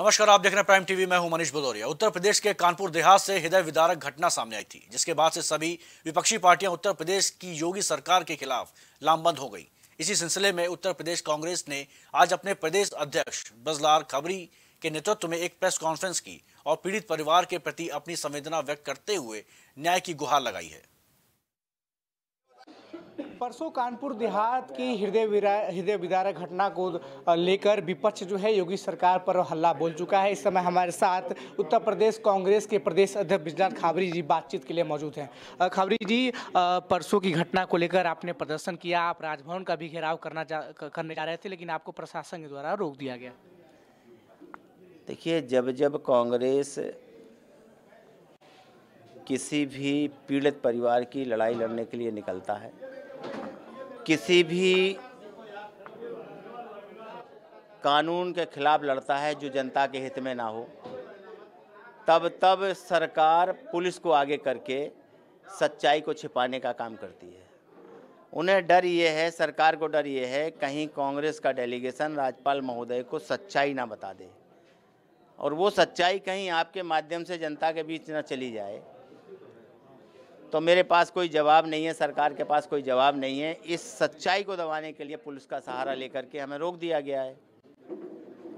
नमस्कार आप देख रहे हैं प्राइम टीवी मैं हूं मनीष भदौरिया उत्तर प्रदेश के कानपुर देहात से हृदय विदारक घटना सामने आई थी जिसके बाद से सभी विपक्षी पार्टियां उत्तर प्रदेश की योगी सरकार के खिलाफ लामबंद हो गई इसी सिलसिले में उत्तर प्रदेश कांग्रेस ने आज अपने प्रदेश अध्यक्ष बजलार खबरी के नेतृत्व में एक प्रेस कॉन्फ्रेंस की और पीड़ित परिवार के प्रति अपनी संवेदना व्यक्त करते हुए न्याय की गुहार लगाई है परसों कानपुर देहात की हृदय हृदय विदारक घटना को लेकर विपक्ष जो है योगी सरकार पर हल्ला बोल चुका है इस समय हमारे साथ उत्तर प्रदेश कांग्रेस के प्रदेश अध्यक्ष बिजनाथ खाबरी जी बातचीत के लिए मौजूद हैं खाबरी जी परसों की घटना को लेकर आपने प्रदर्शन किया आप राजभवन का भी घेराव करना जा करने जा रहे थे लेकिन आपको प्रशासन के द्वारा रोक दिया गया देखिए जब जब कांग्रेस किसी भी पीड़ित परिवार की लड़ाई लड़ने के लिए निकलता है किसी भी कानून के खिलाफ लड़ता है जो जनता के हित में ना हो तब तब सरकार पुलिस को आगे करके सच्चाई को छिपाने का काम करती है उन्हें डर ये है सरकार को डर ये है कहीं कांग्रेस का डेलीगेशन राज्यपाल महोदय को सच्चाई ना बता दे और वो सच्चाई कहीं आपके माध्यम से जनता के बीच ना चली जाए तो मेरे पास कोई जवाब नहीं है सरकार के पास कोई जवाब नहीं है इस सच्चाई को दबाने के लिए पुलिस का सहारा लेकर के हमें रोक दिया गया है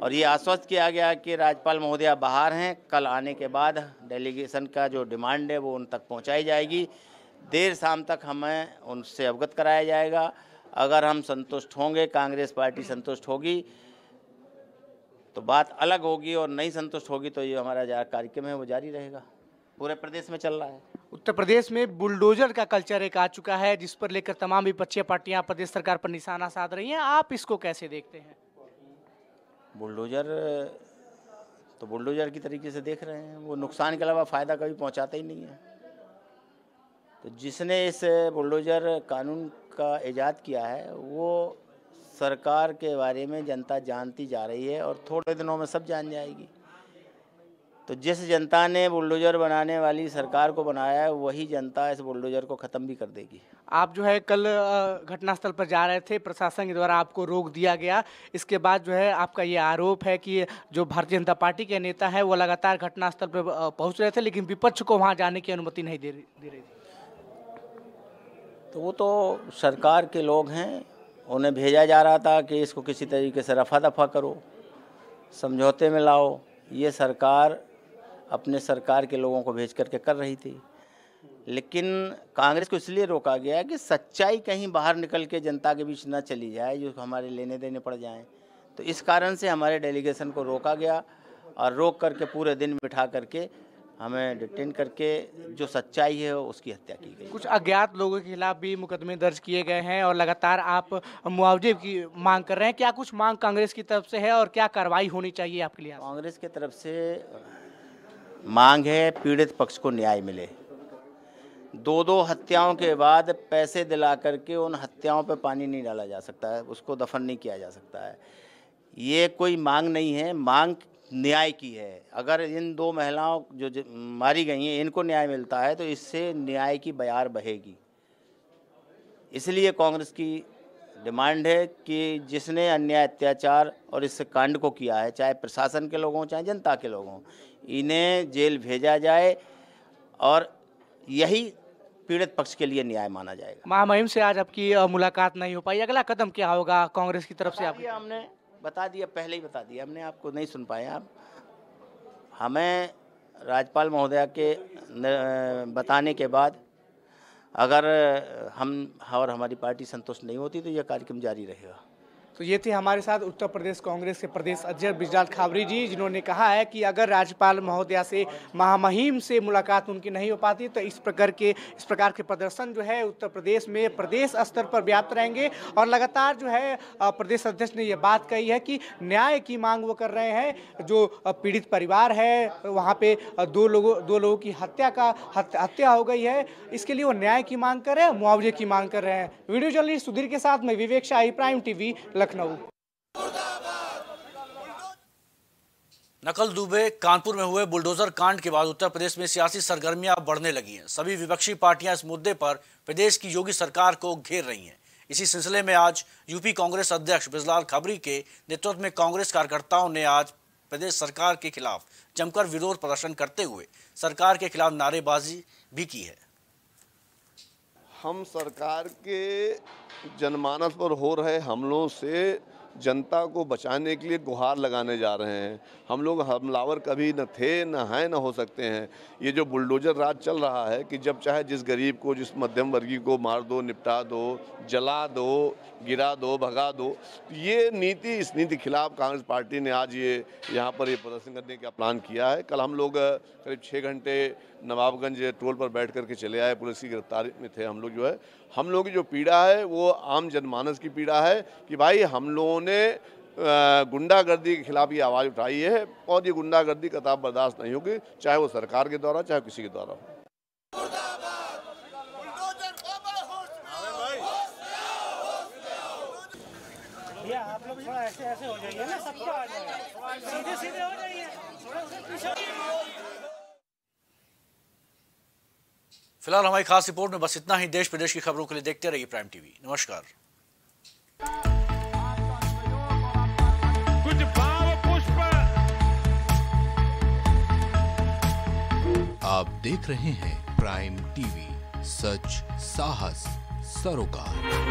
और ये आश्वस्त किया गया कि राज्यपाल महोदया बाहर हैं कल आने के बाद डेलीगेशन का जो डिमांड है वो उन तक पहुंचाई जाएगी देर शाम तक हमें उनसे अवगत कराया जाएगा अगर हम संतुष्ट होंगे कांग्रेस पार्टी संतुष्ट होगी तो बात अलग होगी और नहीं संतुष्ट होगी तो ये हमारा कार्यक्रम है वो जारी रहेगा पूरे प्रदेश में चल रहा है उत्तर प्रदेश में बुलडोजर का कल्चर एक आ चुका है जिस पर लेकर तमाम विपक्षी पार्टियां प्रदेश सरकार पर निशाना साध रही हैं आप इसको कैसे देखते हैं बुलडोजर तो बुलडोजर की तरीके से देख रहे हैं वो नुकसान के अलावा फ़ायदा कभी पहुंचाता ही नहीं है तो जिसने इस बुलडोजर कानून का ईजाद किया है वो सरकार के बारे में जनता जानती जा रही है और थोड़े दिनों में सब जान जाएगी तो जिस जनता ने बुलडोजर बनाने वाली सरकार को बनाया है वही जनता इस बुलडोजर को ख़त्म भी कर देगी आप जो है कल घटनास्थल पर जा रहे थे प्रशासन के द्वारा आपको रोक दिया गया इसके बाद जो है आपका ये आरोप है कि जो भारतीय जनता पार्टी के नेता हैं वो लगातार घटनास्थल पर पहुंच रहे थे लेकिन विपक्ष को वहाँ जाने की अनुमति नहीं दे दे रही थी तो वो तो सरकार के लोग हैं उन्हें भेजा जा रहा था कि इसको किसी तरीके से रफा दफा करो समझौते में लाओ ये सरकार अपने सरकार के लोगों को भेज करके कर रही थी लेकिन कांग्रेस को इसलिए रोका गया कि सच्चाई कहीं बाहर निकल के जनता के बीच ना चली जाए जो हमारे लेने देने पड़ जाए तो इस कारण से हमारे डेलीगेशन को रोका गया और रोक करके पूरे दिन बिठा करके हमें डिटेन करके जो सच्चाई है उसकी हत्या की गई कुछ अज्ञात लोगों के खिलाफ भी मुकदमे दर्ज किए गए हैं और लगातार आप मुआवजे की मांग कर रहे हैं क्या कुछ मांग कांग्रेस की तरफ से है और क्या कार्रवाई होनी चाहिए आपके लिए कांग्रेस की तरफ से मांग है पीड़ित पक्ष को न्याय मिले दो दो हत्याओं के बाद पैसे दिला करके उन हत्याओं पर पानी नहीं डाला जा सकता है उसको दफन नहीं किया जा सकता है ये कोई मांग नहीं है मांग न्याय की है अगर इन दो महिलाओं जो, मारी गई हैं इनको न्याय मिलता है तो इससे न्याय की बयार बहेगी इसलिए कांग्रेस की डिमांड है कि जिसने अन्याय अत्याचार और इस कांड को किया है चाहे प्रशासन के लोग हों चाहे जनता के लोग हों इन्हें जेल भेजा जाए और यही पीड़ित पक्ष के लिए न्याय माना जाएगा महामहिम से आज आपकी मुलाकात नहीं हो पाई अगला कदम क्या होगा कांग्रेस की तरफ से आप हमने बता दिया पहले ही बता दिया हमने आपको नहीं सुन पाए आप हमें राज्यपाल महोदया के बताने के बाद अगर हम और हमारी पार्टी संतुष्ट नहीं होती तो यह कार्यक्रम जारी रहेगा तो ये थे हमारे साथ उत्तर प्रदेश कांग्रेस के प्रदेश अध्यक्ष बिजलाल खावरी जी जिन्होंने कहा है कि अगर राज्यपाल महोदया से महामहिम से मुलाकात उनकी नहीं हो पाती तो इस प्रकार के इस प्रकार के प्रदर्शन जो है उत्तर प्रदेश में प्रदेश स्तर पर व्याप्त रहेंगे और लगातार जो है प्रदेश अध्यक्ष ने ये बात कही है कि न्याय की मांग वो कर रहे हैं जो पीड़ित परिवार है वहाँ पे दो लोगों दो लोगों की हत्या का हत्या हो गई है इसके लिए वो न्याय की मांग कर रहे हैं मुआवजे की मांग कर रहे हैं वीडियो जर्नलिस्ट सुधीर के साथ में विवेक शाही प्राइम टीवी लखनऊ नकल दुबे कानपुर में हुए बुलडोजर कांड के बाद उत्तर प्रदेश में सियासी सरगर्मियां बढ़ने लगी हैं सभी विपक्षी पार्टियां इस मुद्दे पर प्रदेश की योगी सरकार को घेर रही हैं इसी सिलसिले में आज यूपी कांग्रेस अध्यक्ष बिजलाल खबरी के नेतृत्व में कांग्रेस कार्यकर्ताओं ने आज प्रदेश सरकार के खिलाफ जमकर विरोध प्रदर्शन करते हुए सरकार के खिलाफ नारेबाजी भी की है हम सरकार के जनमानस पर हो रहे हमलों से जनता को बचाने के लिए गुहार लगाने जा रहे हैं हम लोग हमलावर कभी न थे न हैं न हो सकते हैं ये जो बुलडोज़र राज चल रहा है कि जब चाहे जिस गरीब को जिस मध्यम वर्गीय को मार दो निपटा दो जला दो गिरा दो भगा दो ये नीति इस नीति के खिलाफ कांग्रेस पार्टी ने आज ये यहाँ पर ये प्रदर्शन करने का प्लान किया है कल हम लोग करीब छः घंटे नवाबगंज टोल पर बैठ करके चले आए पुलिस की गिरफ्तारी में थे हम लोग जो है हम लोगों की जो पीड़ा है वो आम जनमानस की पीड़ा है कि भाई हम लोगों ने गुंडागर्दी के खिलाफ ये आवाज़ उठाई है और ये गुंडागर्दी कताब बर्दाश्त नहीं होगी चाहे वो सरकार के द्वारा चाहे किसी के द्वारा हो ऐसे ऐसे हो जाइए ना सबको आ सीधे सीधे हो जाइए फिलहाल हमारी खास रिपोर्ट में बस इतना ही देश प्रदेश की खबरों के लिए देखते रहिए प्राइम टीवी नमस्कार कुछ पुष्प आप देख रहे हैं प्राइम टीवी सच साहस सरोकार